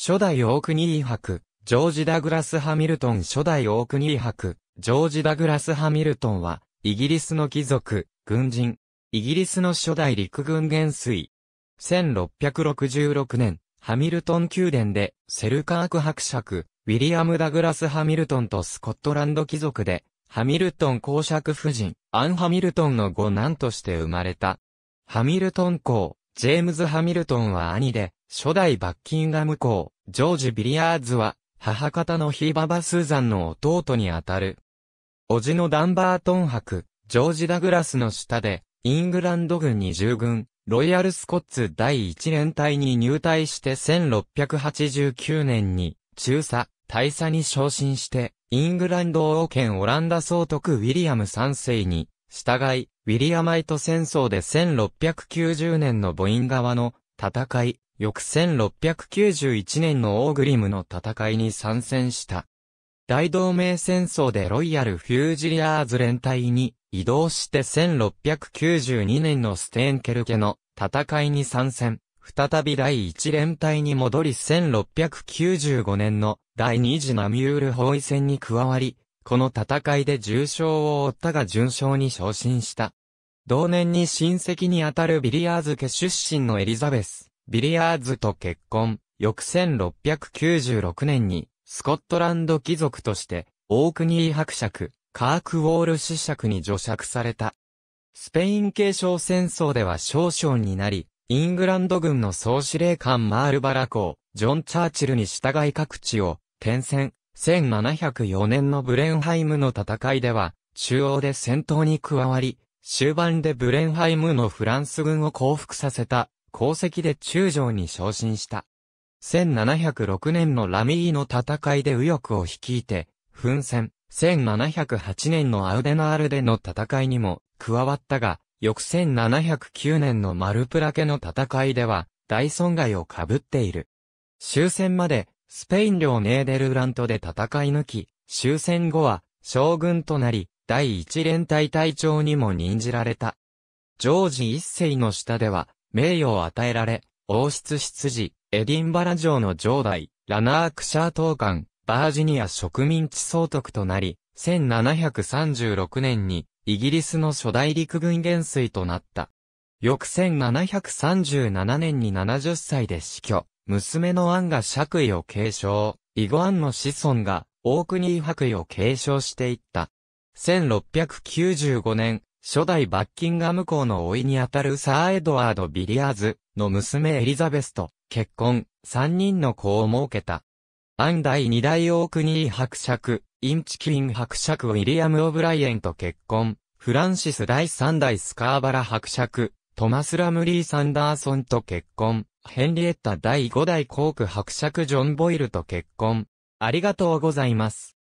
初代オークニー博、ジョージ・ダグラス・ハミルトン初代オークニー博、ジョージ・ダグラス・ハミルトンは、イギリスの貴族、軍人、イギリスの初代陸軍元帥。1666年、ハミルトン宮殿で、セルカーク伯爵、ウィリアム・ダグラス・ハミルトンとスコットランド貴族で、ハミルトン公爵夫人、アン・ハミルトンの五男として生まれた。ハミルトン公、ジェームズ・ハミルトンは兄で、初代バッキンガム公、ジョージ・ビリアーズは、母方のヒーババ・スーザンの弟にあたる。叔父のダンバートン博、ジョージ・ダグラスの下で、イングランド軍二重軍、ロイヤル・スコッツ第一連隊に入隊して1689年に、中佐、大佐に昇進して、イングランド王権オランダ総督ウィリアム3世に、従い、ウィリアマイト戦争で1690年のボイン川の戦い、翌1691年のオーグリムの戦いに参戦した。大同盟戦争でロイヤル・フュージリアーズ連隊に移動して1692年のステーンケル家の戦いに参戦。再び第1連隊に戻り1695年の第2次ナミュール包囲戦に加わり、この戦いで重傷を負ったが順勝に昇進した。同年に親戚にあたるビリアーズ家出身のエリザベス、ビリアーズと結婚、翌1696年に、スコットランド貴族として、オークニー伯爵、カークウォール子爵に除爵された。スペイン継承戦争では少将になり、イングランド軍の総司令官マールバラ公、ジョン・チャーチルに従い各地を、転戦、1704年のブレンハイムの戦いでは、中央で戦闘に加わり、終盤でブレンハイムのフランス軍を降伏させた、功績で中将に昇進した。1706年のラミーの戦いで右翼を率いて、奮戦。1708年のアウデナールでの戦いにも加わったが、翌1709年のマルプラケの戦いでは大損害を被っている。終戦までスペイン領ネーデルラントで戦い抜き、終戦後は将軍となり、第一連隊隊長にも任じられた。ジョージ一世の下では、名誉を与えられ、王室執事、エディンバラ城の城代、ラナークシャー島官、バージニア植民地総督となり、1736年に、イギリスの初代陸軍元帥となった。翌1737年に70歳で死去。娘のアンが爵位を継承、イゴアンの子孫が、オークニー伯位を継承していった。1695年、初代バッキンガム公の老いにあたるサー・エドワード・ビリアーズの娘エリザベスと結婚、3人の子を設けた。アン第2代オークニー伯爵、インチキリン伯爵ウィリアム・オブライエンと結婚、フランシス第3代スカーバラ伯爵、トマス・ラムリー・サンダーソンと結婚、ヘンリエッタ第5代コーク伯爵ジョン・ボイルと結婚。ありがとうございます。